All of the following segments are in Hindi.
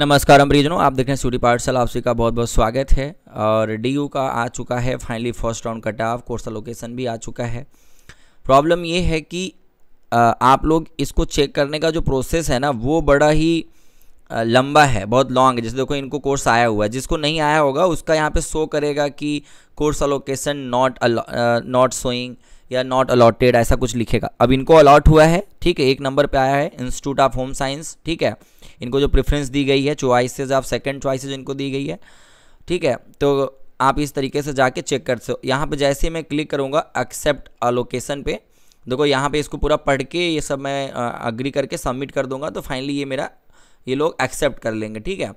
नमस्कार अमरीजनों आप देख रहे हैं सूरी पाठशाल आप सभी का बहुत बहुत स्वागत है और डीयू का आ चुका है finally first round cut off course allocation भी आ चुका है प्रॉब्लम ये है कि आप लोग इसको चेक करने का जो प्रोसेस है ना वो बड़ा ही लंबा है बहुत लॉन्ग है जैसे देखो इनको कोर्स आया हुआ है जिसको नहीं आया होगा उसका यहाँ पे शो करेगा कि course allocation not not showing या नॉट अलॉटेड ऐसा कुछ लिखेगा अब इनको अलॉट हुआ है ठीक है एक नंबर पे आया है इंस्टीट्यूट ऑफ होम साइंस ठीक है इनको जो प्रेफरेंस दी गई है चॉइसेज ऑफ सेकंड चॉइसेज इनको दी गई है ठीक है तो आप इस तरीके से जाके चेक कर सो यहाँ पे जैसे ही मैं क्लिक करूँगा एक्सेप्ट अलोकेशन पे देखो यहाँ पे इसको पूरा पढ़ के ये सब मैं अग्री करके सबमिट कर दूंगा तो फाइनली ये मेरा ये लोग एक्सेप्ट कर लेंगे ठीक है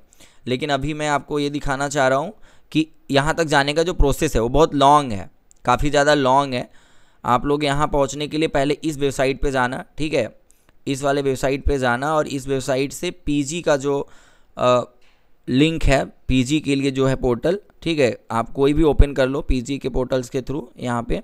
लेकिन अभी मैं आपको ये दिखाना चाह रहा हूँ कि यहाँ तक जाने का जो प्रोसेस है वो बहुत लॉन्ग है काफ़ी ज़्यादा लॉन्ग है आप लोग यहाँ पहुँचने के लिए पहले इस वेबसाइट पर जाना ठीक है इस वाले वेबसाइट पर जाना और इस वेबसाइट से पी का जो आ, लिंक है पी के लिए जो है पोर्टल ठीक है आप कोई भी ओपन कर लो पी के पोर्टल्स के थ्रू यहाँ पे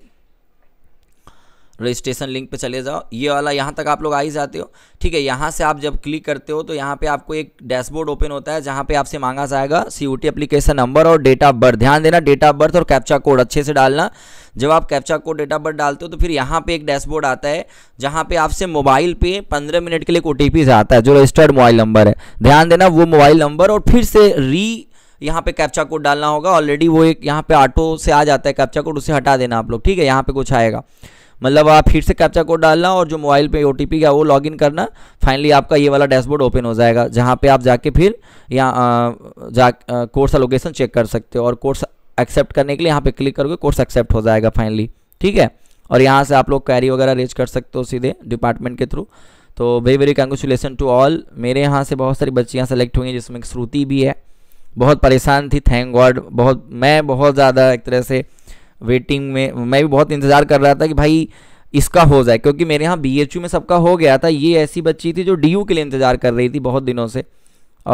रजिस्ट्रेशन लिंक पे चले जाओ ये वाला यहाँ तक आप लोग आ ही जाते हो ठीक है यहाँ से आप जब क्लिक करते हो तो यहाँ पे आपको एक डैशबोर्ड ओपन होता है जहाँ पे आपसे मांगा जाएगा सी यू एप्लीकेशन नंबर और डेट ऑफ बर्थ ध्यान देना डेट ऑफ बर्थ और कैप्चा कोड अच्छे से डालना जब आप कैप्चा कोड डेटा पर डालते हो तो फिर यहाँ पे एक डैशबोर्ड आता है जहाँ पे आपसे मोबाइल पे पंद्रह मिनट के लिए एक ओ आता है जो रजिस्टर्ड मोबाइल नंबर है ध्यान देना वो मोबाइल नंबर और फिर से री यहाँ पे कैप्चा कोड डालना होगा ऑलरेडी वो एक यहाँ पे ऑटो से आ जाता है कैप्चा कोड उसे हटा देना आप लोग ठीक है यहाँ पे कुछ आएगा मतलब आप फिर से कैप्चा कोड डालना और जो मोबाइल पे ओ टी का वो इन करना फाइनली आपका ये वाला डैशबोर्ड ओपन हो जाएगा जहाँ पे आप जाके फिर यहाँ जा कोर्स लोकेशन चेक कर सकते हो और कोर्स एक्सेप्ट करने के लिए यहाँ पे क्लिक करोगे कोर्स एक्सेप्ट हो जाएगा फाइनली ठीक है और यहाँ से आप लोग कैरी वगैरह रेज कर सकते हो सीधे डिपार्टमेंट के थ्रू तो very very congratulation to all मेरे यहाँ से बहुत सारी बच्चियाँ सेलेक्ट हुई हैं जिसमें श्रुति भी है बहुत परेशान थी थैंक गॉड बहुत मैं बहुत ज़्यादा एक तरह से वेटिंग में मैं भी बहुत इंतज़ार कर रहा था कि भाई इसका हो जाए क्योंकि मेरे यहाँ बी में सबका हो गया था ये ऐसी बच्ची थी जो डी के लिए इंतज़ार कर रही थी बहुत दिनों से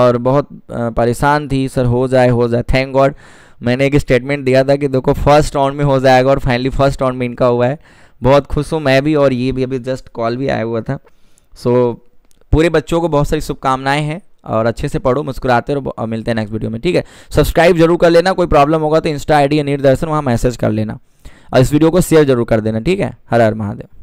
और बहुत परेशान थी सर हो जाए हो जाए थैंक गॉड मैंने एक स्टेटमेंट दिया था कि देखो फर्स्ट राउंड में हो जाएगा और फाइनली फर्स्ट राउंड में इनका हुआ है बहुत खुश हूँ मैं भी और ये भी अभी जस्ट कॉल भी आया हुआ था सो so, पूरे बच्चों को बहुत सारी शुभकामनाएं हैं और अच्छे से पढ़ो मुस्कुराते रहो और मिलते हैं नेक्स्ट वीडियो में ठीक है सब्सक्राइब जरूर कर लेना कोई प्रॉब्लम होगा तो इंस्टा आई डी या निर्दर्शन वहाँ मैसेज कर लेना और इस वीडियो को शेयर जरूर कर देना ठीक है हर हर महादेव